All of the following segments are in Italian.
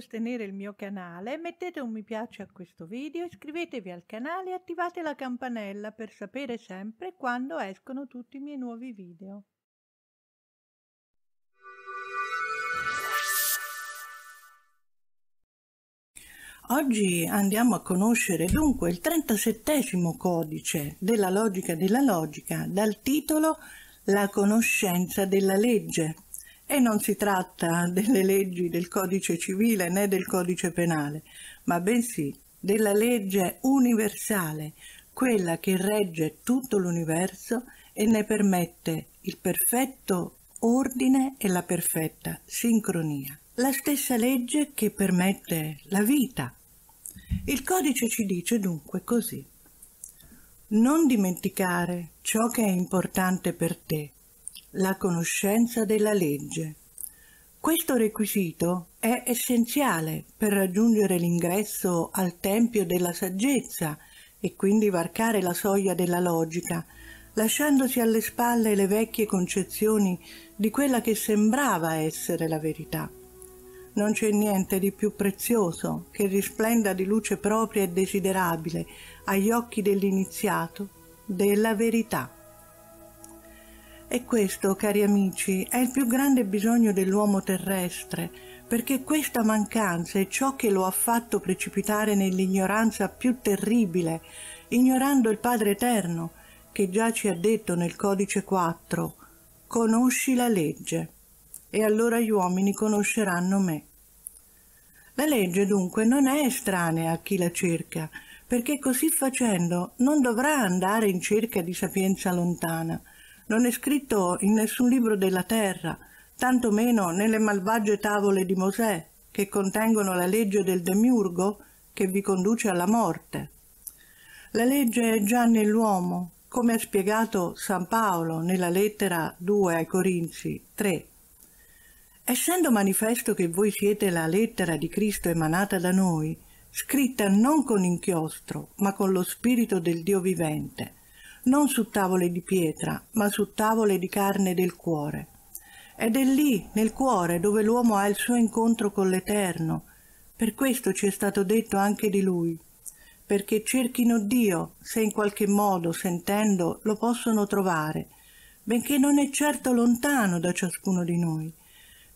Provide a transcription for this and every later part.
sostenere il mio canale mettete un mi piace a questo video, iscrivetevi al canale e attivate la campanella per sapere sempre quando escono tutti i miei nuovi video. Oggi andiamo a conoscere dunque il 37 codice della logica della logica dal titolo La conoscenza della legge e non si tratta delle leggi del codice civile né del codice penale, ma bensì della legge universale, quella che regge tutto l'universo e ne permette il perfetto ordine e la perfetta sincronia. La stessa legge che permette la vita. Il codice ci dice dunque così. Non dimenticare ciò che è importante per te la conoscenza della legge. Questo requisito è essenziale per raggiungere l'ingresso al tempio della saggezza e quindi varcare la soglia della logica, lasciandosi alle spalle le vecchie concezioni di quella che sembrava essere la verità. Non c'è niente di più prezioso che risplenda di luce propria e desiderabile agli occhi dell'iniziato della verità. E questo, cari amici, è il più grande bisogno dell'uomo terrestre, perché questa mancanza è ciò che lo ha fatto precipitare nell'ignoranza più terribile, ignorando il Padre Eterno, che già ci ha detto nel codice 4, conosci la legge, e allora gli uomini conosceranno me. La legge dunque non è estranea a chi la cerca, perché così facendo non dovrà andare in cerca di sapienza lontana, non è scritto in nessun libro della terra, tantomeno nelle malvagie tavole di Mosè, che contengono la legge del demiurgo che vi conduce alla morte. La legge è già nell'uomo, come ha spiegato San Paolo nella lettera 2 ai Corinzi 3. Essendo manifesto che voi siete la lettera di Cristo emanata da noi, scritta non con inchiostro, ma con lo Spirito del Dio vivente, non su tavole di pietra, ma su tavole di carne del cuore. Ed è lì, nel cuore, dove l'uomo ha il suo incontro con l'Eterno. Per questo ci è stato detto anche di lui, perché cerchino Dio, se in qualche modo, sentendo, lo possono trovare, benché non è certo lontano da ciascuno di noi,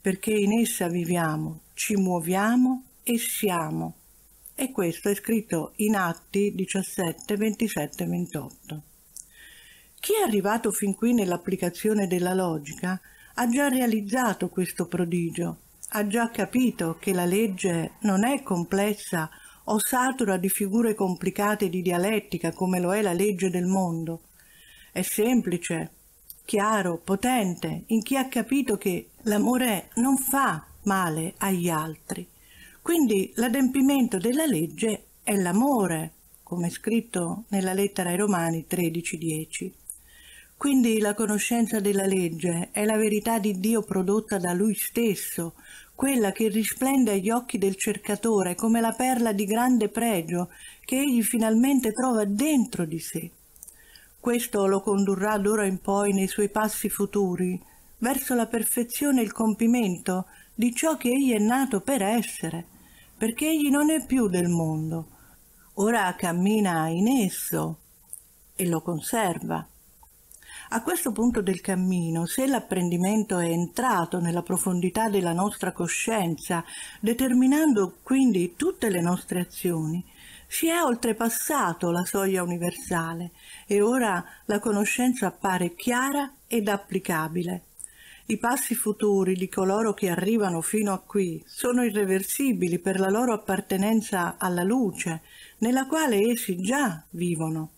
perché in essa viviamo, ci muoviamo e siamo. E questo è scritto in Atti 17, 27 28. Chi è arrivato fin qui nell'applicazione della logica ha già realizzato questo prodigio, ha già capito che la legge non è complessa o satura di figure complicate di dialettica come lo è la legge del mondo. È semplice, chiaro, potente in chi ha capito che l'amore non fa male agli altri. Quindi l'adempimento della legge è l'amore, come scritto nella lettera ai Romani 13.10. Quindi la conoscenza della legge è la verità di Dio prodotta da Lui stesso, quella che risplende agli occhi del cercatore come la perla di grande pregio che egli finalmente trova dentro di sé. Questo lo condurrà d'ora in poi nei suoi passi futuri, verso la perfezione e il compimento di ciò che egli è nato per essere, perché egli non è più del mondo. Ora cammina in esso e lo conserva. A questo punto del cammino, se l'apprendimento è entrato nella profondità della nostra coscienza, determinando quindi tutte le nostre azioni, si è oltrepassato la soglia universale e ora la conoscenza appare chiara ed applicabile. I passi futuri di coloro che arrivano fino a qui sono irreversibili per la loro appartenenza alla luce, nella quale essi già vivono,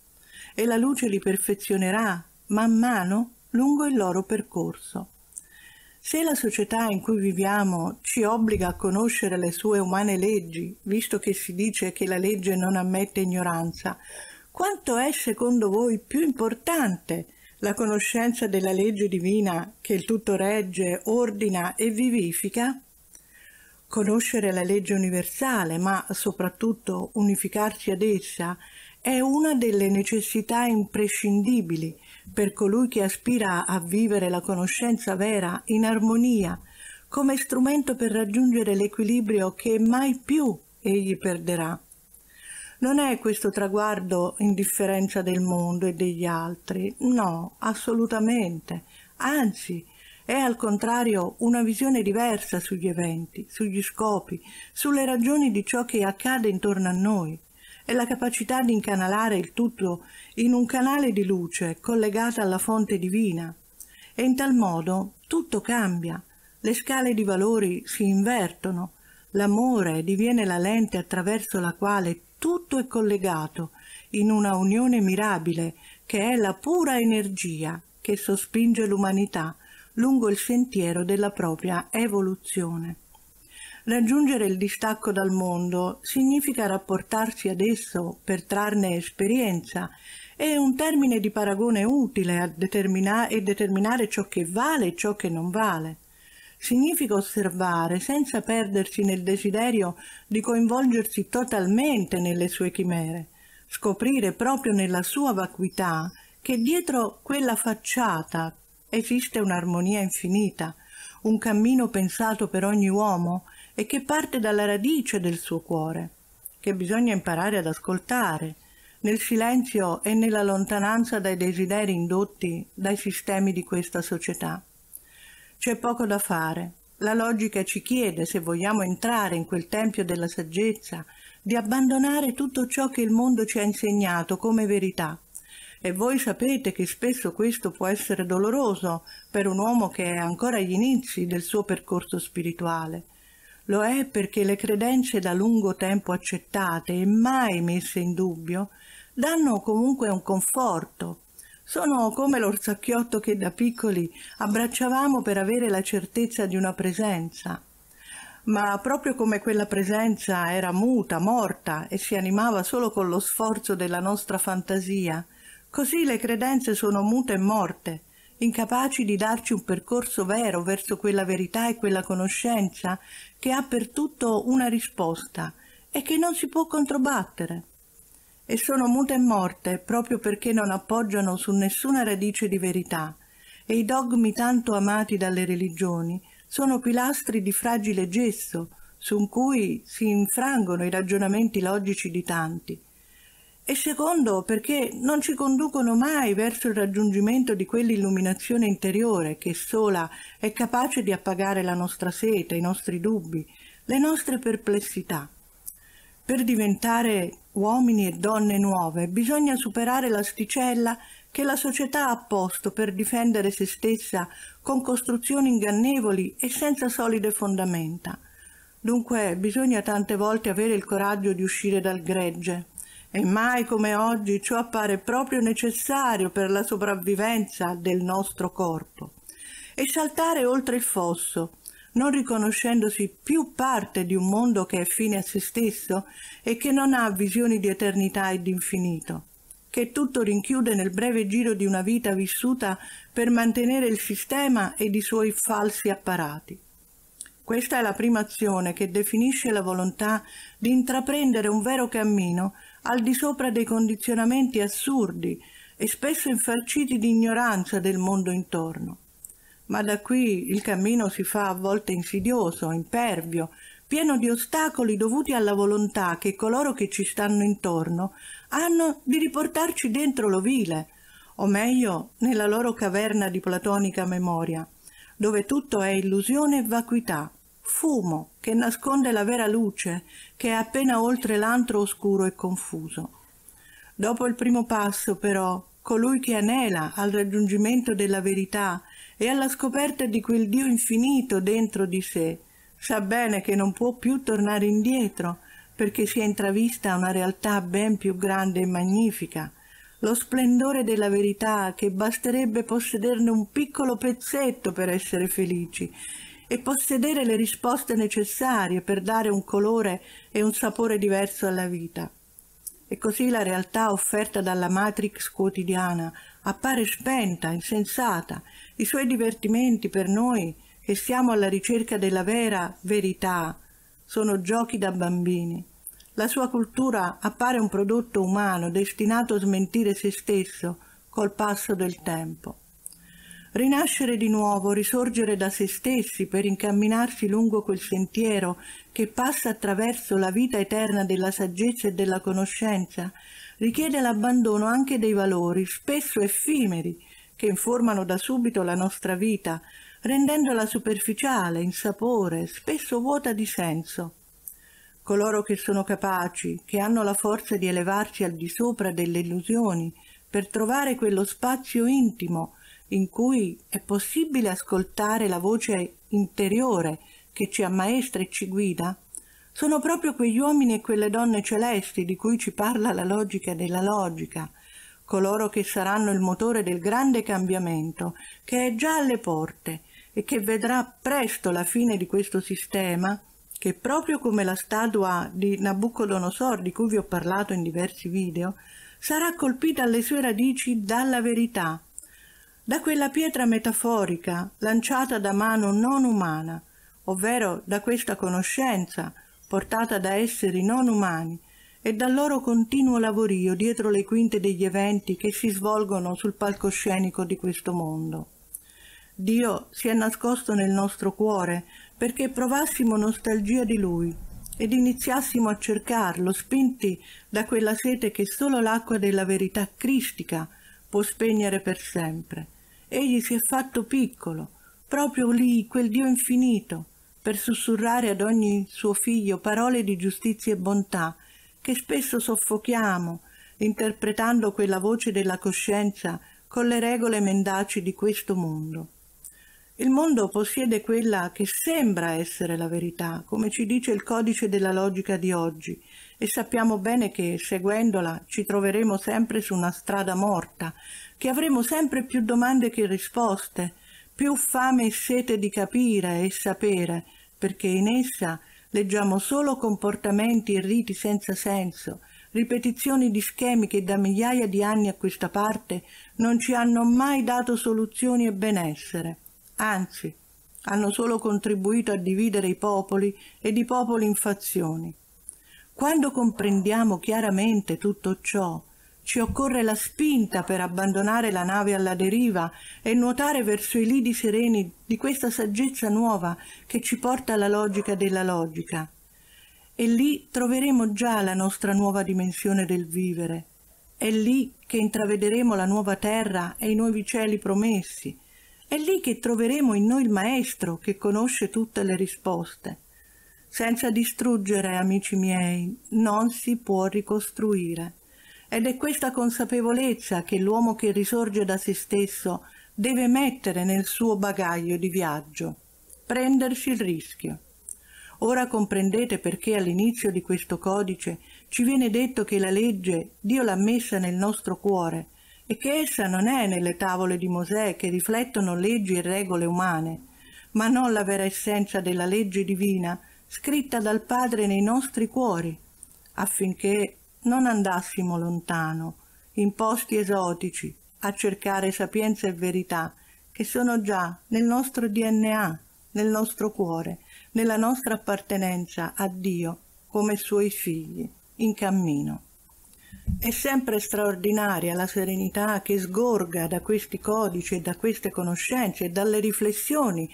e la luce li perfezionerà man mano lungo il loro percorso. Se la società in cui viviamo ci obbliga a conoscere le sue umane leggi, visto che si dice che la legge non ammette ignoranza, quanto è secondo voi più importante la conoscenza della legge divina che il tutto regge, ordina e vivifica? Conoscere la legge universale, ma soprattutto unificarsi ad essa, è una delle necessità imprescindibili per colui che aspira a vivere la conoscenza vera in armonia, come strumento per raggiungere l'equilibrio che mai più egli perderà. Non è questo traguardo indifferenza del mondo e degli altri, no, assolutamente, anzi, è al contrario una visione diversa sugli eventi, sugli scopi, sulle ragioni di ciò che accade intorno a noi è la capacità di incanalare il tutto in un canale di luce collegata alla fonte divina e in tal modo tutto cambia, le scale di valori si invertono, l'amore diviene la lente attraverso la quale tutto è collegato in una unione mirabile che è la pura energia che sospinge l'umanità lungo il sentiero della propria evoluzione. Raggiungere il distacco dal mondo significa rapportarsi ad esso per trarne esperienza. È un termine di paragone utile a determina e determinare ciò che vale e ciò che non vale. Significa osservare senza perdersi nel desiderio di coinvolgersi totalmente nelle sue chimere, scoprire proprio nella sua vacuità che dietro quella facciata esiste un'armonia infinita, un cammino pensato per ogni uomo e che parte dalla radice del suo cuore, che bisogna imparare ad ascoltare, nel silenzio e nella lontananza dai desideri indotti dai sistemi di questa società. C'è poco da fare. La logica ci chiede, se vogliamo entrare in quel tempio della saggezza, di abbandonare tutto ciò che il mondo ci ha insegnato come verità. E voi sapete che spesso questo può essere doloroso per un uomo che è ancora agli inizi del suo percorso spirituale lo è perché le credenze da lungo tempo accettate e mai messe in dubbio danno comunque un conforto. Sono come l'orsacchiotto che da piccoli abbracciavamo per avere la certezza di una presenza. Ma proprio come quella presenza era muta, morta e si animava solo con lo sforzo della nostra fantasia, così le credenze sono mute e morte, incapaci di darci un percorso vero verso quella verità e quella conoscenza che ha per tutto una risposta e che non si può controbattere. E sono mute e morte proprio perché non appoggiano su nessuna radice di verità e i dogmi tanto amati dalle religioni sono pilastri di fragile gesso su cui si infrangono i ragionamenti logici di tanti e secondo perché non ci conducono mai verso il raggiungimento di quell'illuminazione interiore che sola è capace di appagare la nostra sete, i nostri dubbi, le nostre perplessità. Per diventare uomini e donne nuove bisogna superare l'asticella che la società ha posto per difendere se stessa con costruzioni ingannevoli e senza solide fondamenta. Dunque bisogna tante volte avere il coraggio di uscire dal gregge, e mai come oggi ciò appare proprio necessario per la sopravvivenza del nostro corpo. E saltare oltre il fosso, non riconoscendosi più parte di un mondo che è fine a se stesso e che non ha visioni di eternità e di infinito, che tutto rinchiude nel breve giro di una vita vissuta per mantenere il sistema ed i suoi falsi apparati. Questa è la prima azione che definisce la volontà di intraprendere un vero cammino al di sopra dei condizionamenti assurdi e spesso infarciti di ignoranza del mondo intorno. Ma da qui il cammino si fa a volte insidioso, impervio, pieno di ostacoli dovuti alla volontà che coloro che ci stanno intorno hanno di riportarci dentro l'ovile, o meglio nella loro caverna di platonica memoria, dove tutto è illusione e vacuità, fumo che nasconde la vera luce che è appena oltre l'antro oscuro e confuso. Dopo il primo passo, però, colui che anela al raggiungimento della verità e alla scoperta di quel Dio infinito dentro di sé, sa bene che non può più tornare indietro, perché si è intravista una realtà ben più grande e magnifica, lo splendore della verità che basterebbe possederne un piccolo pezzetto per essere felici e possedere le risposte necessarie per dare un colore e un sapore diverso alla vita. E così la realtà offerta dalla Matrix quotidiana appare spenta, insensata, i suoi divertimenti per noi, che siamo alla ricerca della vera verità, sono giochi da bambini. La sua cultura appare un prodotto umano destinato a smentire se stesso col passo del tempo rinascere di nuovo, risorgere da se stessi per incamminarsi lungo quel sentiero che passa attraverso la vita eterna della saggezza e della conoscenza, richiede l'abbandono anche dei valori, spesso effimeri, che informano da subito la nostra vita, rendendola superficiale, insapore, spesso vuota di senso. Coloro che sono capaci, che hanno la forza di elevarsi al di sopra delle illusioni, per trovare quello spazio intimo, in cui è possibile ascoltare la voce interiore che ci ammaestra e ci guida, sono proprio quegli uomini e quelle donne celesti di cui ci parla la logica della logica, coloro che saranno il motore del grande cambiamento che è già alle porte e che vedrà presto la fine di questo sistema che proprio come la statua di Nabucodonosor di cui vi ho parlato in diversi video, sarà colpita alle sue radici dalla verità, da quella pietra metaforica lanciata da mano non umana, ovvero da questa conoscenza portata da esseri non umani e dal loro continuo lavorio dietro le quinte degli eventi che si svolgono sul palcoscenico di questo mondo. Dio si è nascosto nel nostro cuore perché provassimo nostalgia di Lui ed iniziassimo a cercarlo, spinti da quella sete che solo l'acqua della verità cristica può spegnere per sempre egli si è fatto piccolo, proprio lì, quel Dio infinito, per sussurrare ad ogni suo figlio parole di giustizia e bontà, che spesso soffochiamo, interpretando quella voce della coscienza con le regole mendaci di questo mondo. Il mondo possiede quella che sembra essere la verità, come ci dice il codice della logica di oggi, e sappiamo bene che, seguendola, ci troveremo sempre su una strada morta, che avremo sempre più domande che risposte, più fame e sete di capire e sapere, perché in essa leggiamo solo comportamenti e riti senza senso, ripetizioni di schemi che da migliaia di anni a questa parte non ci hanno mai dato soluzioni e benessere. Anzi, hanno solo contribuito a dividere i popoli ed i popoli in fazioni. Quando comprendiamo chiaramente tutto ciò, ci occorre la spinta per abbandonare la nave alla deriva e nuotare verso i lidi sereni di questa saggezza nuova che ci porta alla logica della logica. E lì troveremo già la nostra nuova dimensione del vivere. È lì che intravederemo la nuova terra e i nuovi cieli promessi. È lì che troveremo in noi il Maestro che conosce tutte le risposte. Senza distruggere, amici miei, non si può ricostruire. Ed è questa consapevolezza che l'uomo che risorge da se stesso deve mettere nel suo bagaglio di viaggio, prendersi il rischio. Ora comprendete perché all'inizio di questo codice ci viene detto che la legge Dio l'ha messa nel nostro cuore e che essa non è nelle tavole di Mosè che riflettono leggi e regole umane, ma non la vera essenza della legge divina scritta dal Padre nei nostri cuori, affinché non andassimo lontano, in posti esotici, a cercare sapienza e verità che sono già nel nostro DNA, nel nostro cuore, nella nostra appartenenza a Dio come suoi figli, in cammino. È sempre straordinaria la serenità che sgorga da questi codici e da queste conoscenze e dalle riflessioni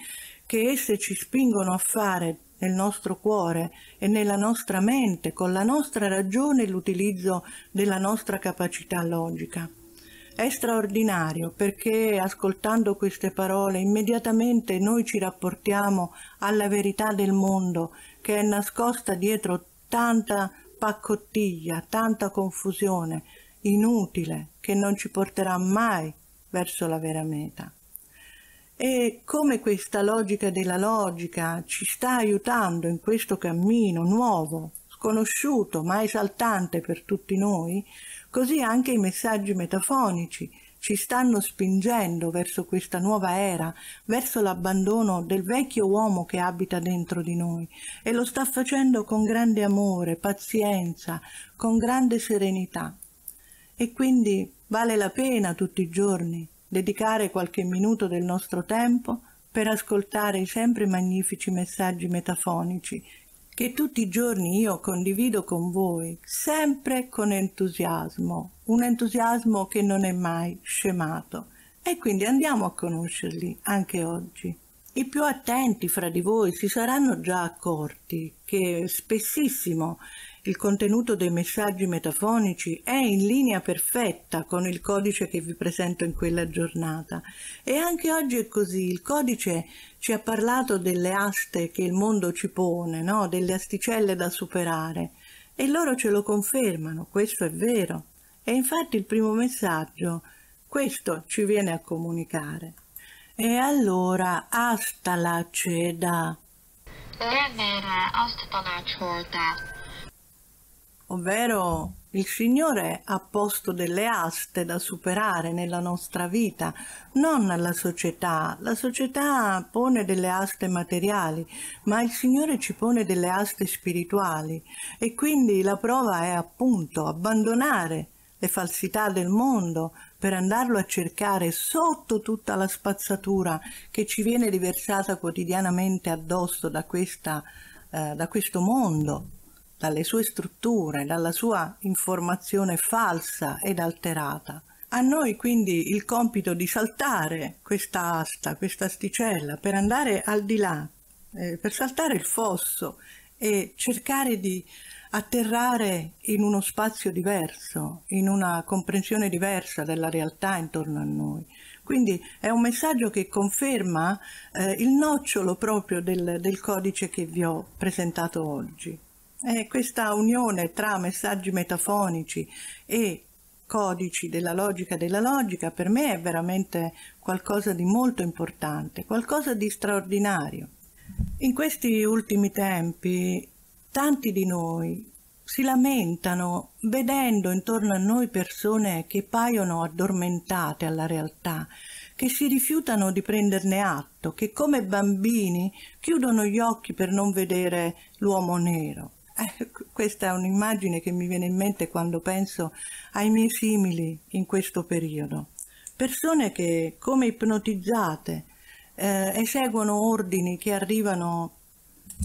che esse ci spingono a fare nel nostro cuore e nella nostra mente, con la nostra ragione e l'utilizzo della nostra capacità logica. È straordinario perché ascoltando queste parole immediatamente noi ci rapportiamo alla verità del mondo che è nascosta dietro tanta paccottiglia, tanta confusione inutile che non ci porterà mai verso la vera meta. E come questa logica della logica ci sta aiutando in questo cammino nuovo, sconosciuto ma esaltante per tutti noi, così anche i messaggi metafonici ci stanno spingendo verso questa nuova era, verso l'abbandono del vecchio uomo che abita dentro di noi e lo sta facendo con grande amore, pazienza, con grande serenità. E quindi vale la pena tutti i giorni dedicare qualche minuto del nostro tempo per ascoltare i sempre magnifici messaggi metafonici che tutti i giorni io condivido con voi, sempre con entusiasmo, un entusiasmo che non è mai scemato. E quindi andiamo a conoscerli anche oggi. I più attenti fra di voi si saranno già accorti che spessissimo il contenuto dei messaggi metafonici è in linea perfetta con il codice che vi presento in quella giornata. E anche oggi è così. Il codice ci ha parlato delle aste che il mondo ci pone, no? delle asticelle da superare. E loro ce lo confermano, questo è vero. E infatti il primo messaggio, questo ci viene a comunicare. E allora, hasta la ceda. Lenere, hasta la ceda ovvero il Signore ha posto delle aste da superare nella nostra vita, non la società. La società pone delle aste materiali, ma il Signore ci pone delle aste spirituali e quindi la prova è appunto abbandonare le falsità del mondo per andarlo a cercare sotto tutta la spazzatura che ci viene riversata quotidianamente addosso da, questa, eh, da questo mondo dalle sue strutture, dalla sua informazione falsa ed alterata. A noi quindi il compito di saltare questa asta, questa asticella, per andare al di là, eh, per saltare il fosso e cercare di atterrare in uno spazio diverso, in una comprensione diversa della realtà intorno a noi. Quindi è un messaggio che conferma eh, il nocciolo proprio del, del codice che vi ho presentato oggi. Eh, questa unione tra messaggi metafonici e codici della logica della logica per me è veramente qualcosa di molto importante, qualcosa di straordinario. In questi ultimi tempi tanti di noi si lamentano vedendo intorno a noi persone che paiono addormentate alla realtà, che si rifiutano di prenderne atto, che come bambini chiudono gli occhi per non vedere l'uomo nero. questa è un'immagine che mi viene in mente quando penso ai miei simili in questo periodo. Persone che, come ipnotizzate, eh, eseguono ordini che arrivano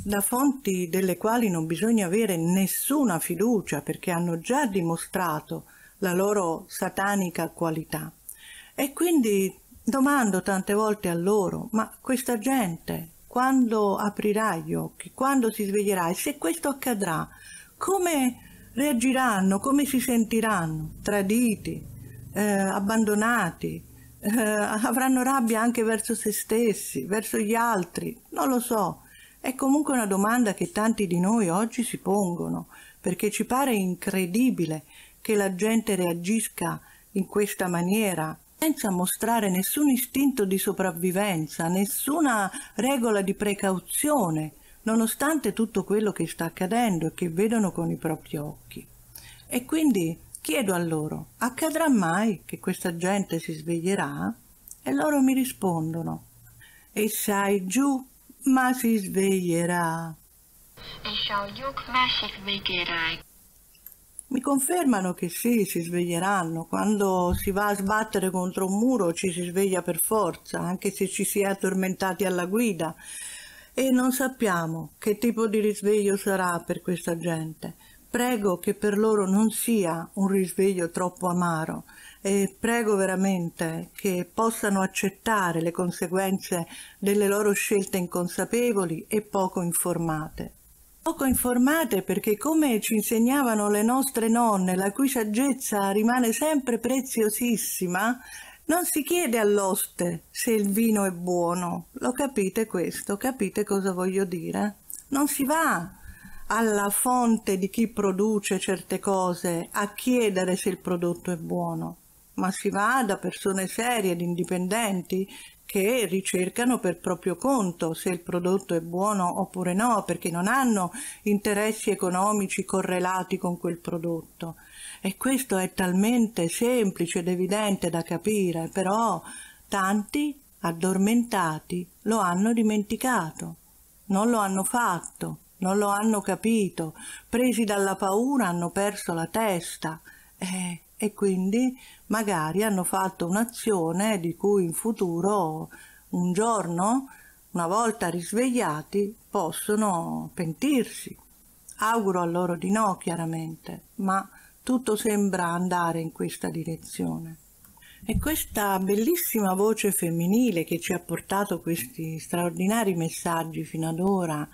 da fonti delle quali non bisogna avere nessuna fiducia perché hanno già dimostrato la loro satanica qualità. E quindi domando tante volte a loro, ma questa gente quando aprirà gli occhi, quando si sveglierà e se questo accadrà, come reagiranno, come si sentiranno, traditi, eh, abbandonati, eh, avranno rabbia anche verso se stessi, verso gli altri, non lo so. È comunque una domanda che tanti di noi oggi si pongono, perché ci pare incredibile che la gente reagisca in questa maniera, senza mostrare nessun istinto di sopravvivenza, nessuna regola di precauzione, nonostante tutto quello che sta accadendo e che vedono con i propri occhi. E quindi chiedo a loro, accadrà mai che questa gente si sveglierà? E loro mi rispondono, e sai giù, ma si sveglierà. E sai giù, ma si sveglierà. Mi confermano che sì, si sveglieranno. Quando si va a sbattere contro un muro ci si sveglia per forza, anche se ci si è addormentati alla guida. E non sappiamo che tipo di risveglio sarà per questa gente. Prego che per loro non sia un risveglio troppo amaro e prego veramente che possano accettare le conseguenze delle loro scelte inconsapevoli e poco informate poco informate perché come ci insegnavano le nostre nonne, la cui saggezza rimane sempre preziosissima, non si chiede all'oste se il vino è buono. Lo capite questo? Capite cosa voglio dire? Non si va alla fonte di chi produce certe cose a chiedere se il prodotto è buono, ma si va da persone serie ed indipendenti che ricercano per proprio conto se il prodotto è buono oppure no, perché non hanno interessi economici correlati con quel prodotto. E questo è talmente semplice ed evidente da capire, però tanti addormentati lo hanno dimenticato, non lo hanno fatto, non lo hanno capito, presi dalla paura hanno perso la testa. Eh, e quindi magari hanno fatto un'azione di cui in futuro un giorno, una volta risvegliati, possono pentirsi. Auguro a loro di no, chiaramente, ma tutto sembra andare in questa direzione. E questa bellissima voce femminile che ci ha portato questi straordinari messaggi fino ad ora,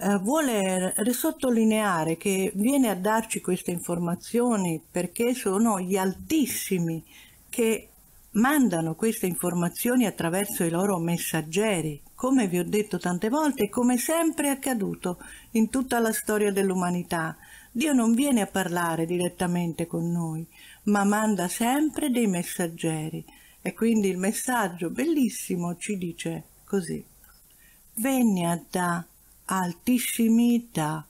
eh, vuole risottolineare che viene a darci queste informazioni perché sono gli altissimi che mandano queste informazioni attraverso i loro messaggeri, come vi ho detto tante volte e come sempre è accaduto in tutta la storia dell'umanità. Dio non viene a parlare direttamente con noi, ma manda sempre dei messaggeri. E quindi il messaggio bellissimo ci dice così. Vegna da altissimi da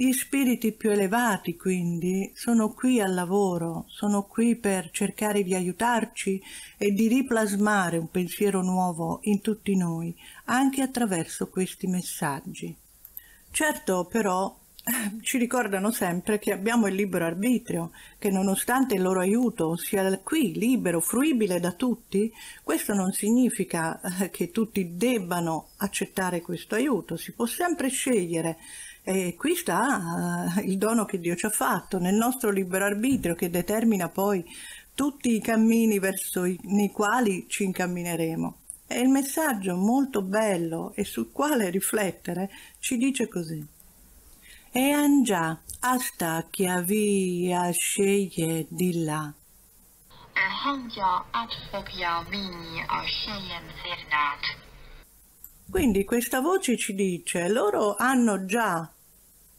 gli spiriti più elevati, quindi, sono qui al lavoro, sono qui per cercare di aiutarci e di riplasmare un pensiero nuovo in tutti noi, anche attraverso questi messaggi. Certo, però, ci ricordano sempre che abbiamo il libero arbitrio, che nonostante il loro aiuto sia qui libero, fruibile da tutti, questo non significa eh, che tutti debbano accettare questo aiuto, si può sempre scegliere e qui sta eh, il dono che Dio ci ha fatto nel nostro libero arbitrio che determina poi tutti i cammini verso i, nei quali ci incammineremo. E il messaggio molto bello e sul quale riflettere ci dice così e andrà hasta che avvia sceglie di là. Quindi questa voce ci dice, loro hanno già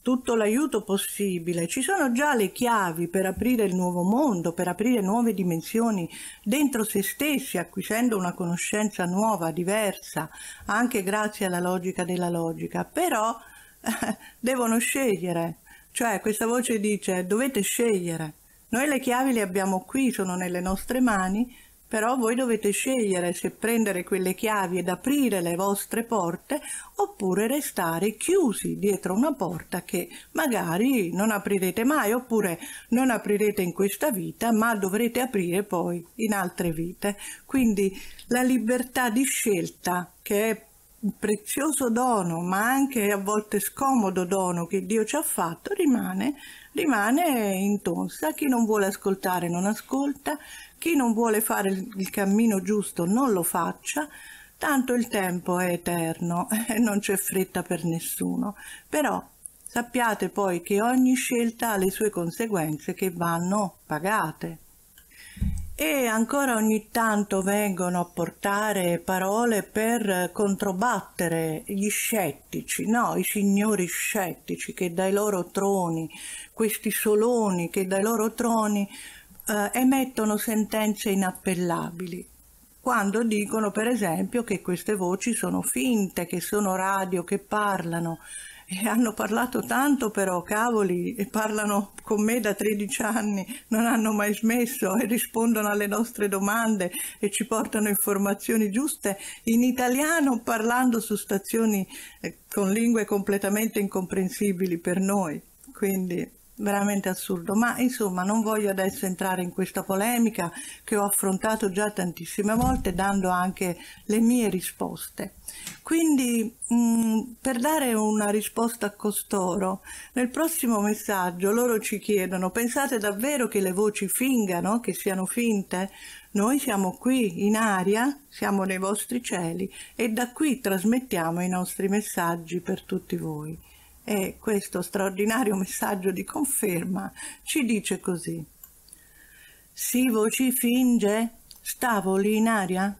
tutto l'aiuto possibile, ci sono già le chiavi per aprire il nuovo mondo, per aprire nuove dimensioni dentro se stessi, acquisendo una conoscenza nuova, diversa, anche grazie alla logica della logica, però devono scegliere. Cioè questa voce dice dovete scegliere. Noi le chiavi le abbiamo qui, sono nelle nostre mani, però voi dovete scegliere se prendere quelle chiavi ed aprire le vostre porte oppure restare chiusi dietro una porta che magari non aprirete mai oppure non aprirete in questa vita ma dovrete aprire poi in altre vite. Quindi la libertà di scelta che è un prezioso dono, ma anche a volte scomodo dono che Dio ci ha fatto, rimane, rimane in tonsa. Chi non vuole ascoltare non ascolta, chi non vuole fare il cammino giusto non lo faccia, tanto il tempo è eterno e non c'è fretta per nessuno. Però sappiate poi che ogni scelta ha le sue conseguenze che vanno pagate e ancora ogni tanto vengono a portare parole per controbattere gli scettici, no, i signori scettici che dai loro troni, questi soloni che dai loro troni eh, emettono sentenze inappellabili quando dicono per esempio che queste voci sono finte, che sono radio, che parlano e hanno parlato tanto però, cavoli, e parlano con me da 13 anni, non hanno mai smesso e rispondono alle nostre domande e ci portano informazioni giuste in italiano parlando su stazioni eh, con lingue completamente incomprensibili per noi. Quindi veramente assurdo ma insomma non voglio adesso entrare in questa polemica che ho affrontato già tantissime volte dando anche le mie risposte quindi mh, mm, per dare una risposta a costoro nel prossimo messaggio loro ci chiedono pensate davvero che le voci fingano che siano finte noi siamo qui in aria siamo nei vostri cieli e da qui trasmettiamo i nostri messaggi per tutti voi e questo straordinario messaggio di conferma ci dice così. Si voci finge? Sta voli in aria?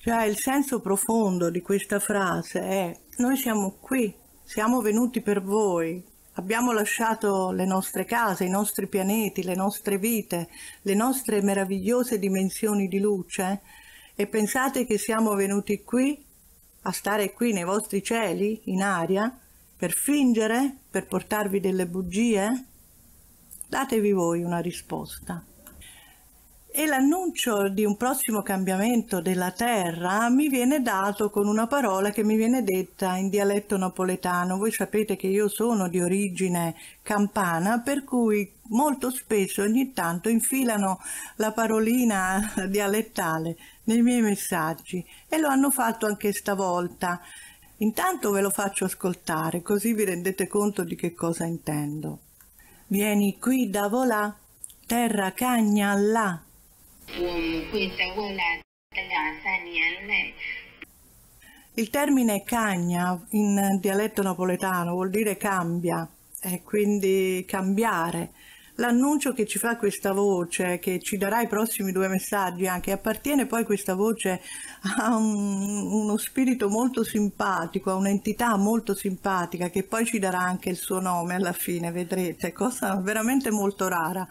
Cioè il senso profondo di questa frase è noi siamo qui, siamo venuti per voi, abbiamo lasciato le nostre case, i nostri pianeti, le nostre vite, le nostre meravigliose dimensioni di luce e pensate che siamo venuti qui a stare qui nei vostri cieli, in aria, per fingere, per portarvi delle bugie? Datevi voi una risposta. E l'annuncio di un prossimo cambiamento della terra mi viene dato con una parola che mi viene detta in dialetto napoletano. Voi sapete che io sono di origine campana, per cui molto spesso ogni tanto infilano la parolina dialettale nei miei messaggi e lo hanno fatto anche stavolta. Intanto ve lo faccio ascoltare così vi rendete conto di che cosa intendo. Vieni qui da volà, terra cagna là. Il termine cagna in dialetto napoletano vuol dire cambia, e quindi cambiare. L'annuncio che ci fa questa voce, che ci darà i prossimi due messaggi anche, appartiene poi questa voce a un, uno spirito molto simpatico, a un'entità molto simpatica che poi ci darà anche il suo nome alla fine, vedrete, cosa veramente molto rara.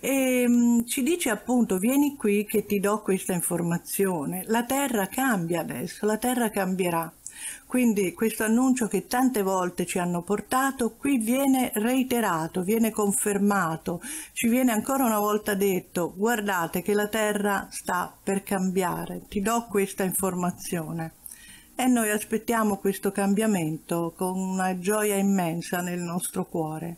E ehm, ci dice appunto vieni qui che ti do questa informazione. La terra cambia adesso, la terra cambierà. Quindi questo annuncio che tante volte ci hanno portato qui viene reiterato, viene confermato, ci viene ancora una volta detto guardate che la terra sta per cambiare, ti do questa informazione. E noi aspettiamo questo cambiamento con una gioia immensa nel nostro cuore.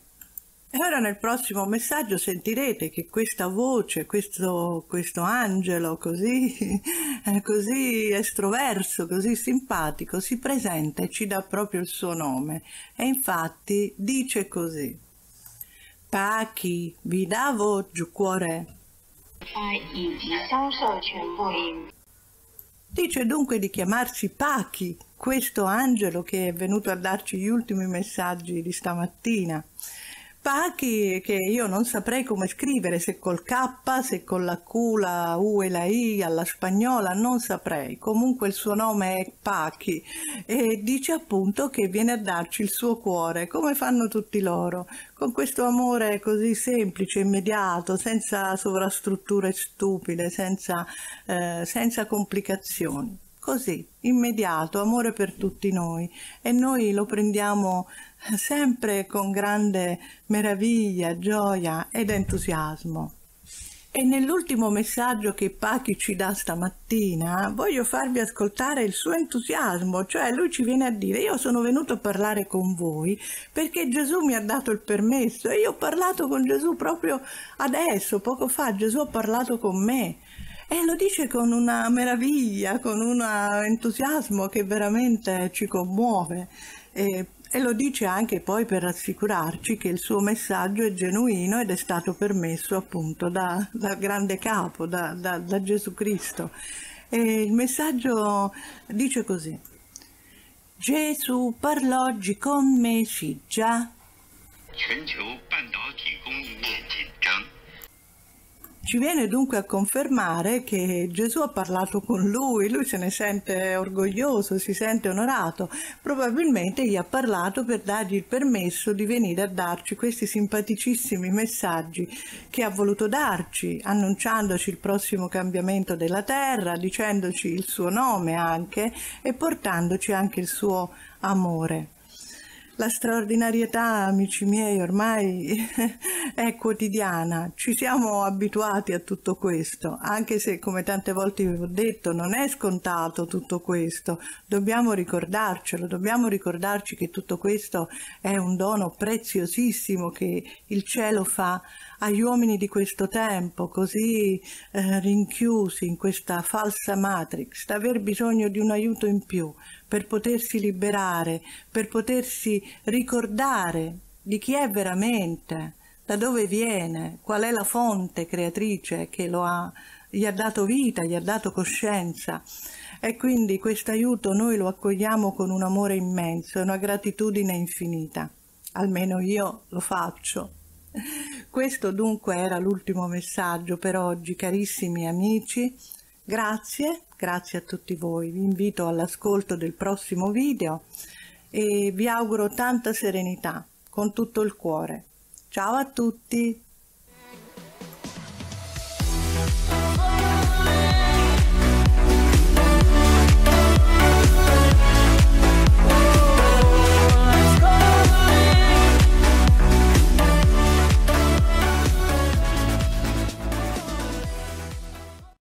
E ora nel prossimo messaggio sentirete che questa voce, questo, questo angelo così, eh, così estroverso, così simpatico, si presenta e ci dà proprio il suo nome. E infatti dice così. Pachi, vi davo giù cuore. Dice dunque di chiamarsi Pachi, questo angelo che è venuto a darci gli ultimi messaggi di stamattina. Pachi che io non saprei come scrivere, se col K, se con la Q, la U e la I alla spagnola, non saprei. Comunque il suo nome è Pachi e dice appunto che viene a darci il suo cuore, come fanno tutti loro, con questo amore così semplice, immediato, senza sovrastrutture stupide, senza, eh, senza complicazioni così, immediato, amore per tutti noi e noi lo prendiamo sempre con grande meraviglia, gioia ed entusiasmo. E nell'ultimo messaggio che Pachi ci dà stamattina voglio farvi ascoltare il suo entusiasmo, cioè lui ci viene a dire io sono venuto a parlare con voi perché Gesù mi ha dato il permesso e io ho parlato con Gesù proprio adesso, poco fa Gesù ha parlato con me e lo dice con una meraviglia, con un entusiasmo che veramente ci commuove. E, e lo dice anche poi per rassicurarci che il suo messaggio è genuino ed è stato permesso appunto dal da grande capo, da, da, da Gesù Cristo. E il messaggio dice così, Gesù parlò oggi con me, sì già. 全球半导体供应链紧张。ci viene dunque a confermare che Gesù ha parlato con lui, lui se ne sente orgoglioso, si sente onorato, probabilmente gli ha parlato per dargli il permesso di venire a darci questi simpaticissimi messaggi che ha voluto darci, annunciandoci il prossimo cambiamento della terra, dicendoci il suo nome anche e portandoci anche il suo amore. La straordinarietà, amici miei, ormai è quotidiana, ci siamo abituati a tutto questo, anche se come tante volte vi ho detto non è scontato tutto questo, dobbiamo ricordarcelo, dobbiamo ricordarci che tutto questo è un dono preziosissimo che il cielo fa agli uomini di questo tempo, così eh, rinchiusi in questa falsa matrix, d'aver bisogno di un aiuto in più per potersi liberare, per potersi ricordare di chi è veramente, da dove viene, qual è la fonte creatrice che lo ha gli ha dato vita, gli ha dato coscienza e quindi questo aiuto noi lo accogliamo con un amore immenso una gratitudine infinita. Almeno io lo faccio. Questo dunque era l'ultimo messaggio per oggi, carissimi amici. Grazie, grazie a tutti voi. Vi invito all'ascolto del prossimo video e vi auguro tanta serenità con tutto il cuore. Ciao a tutti!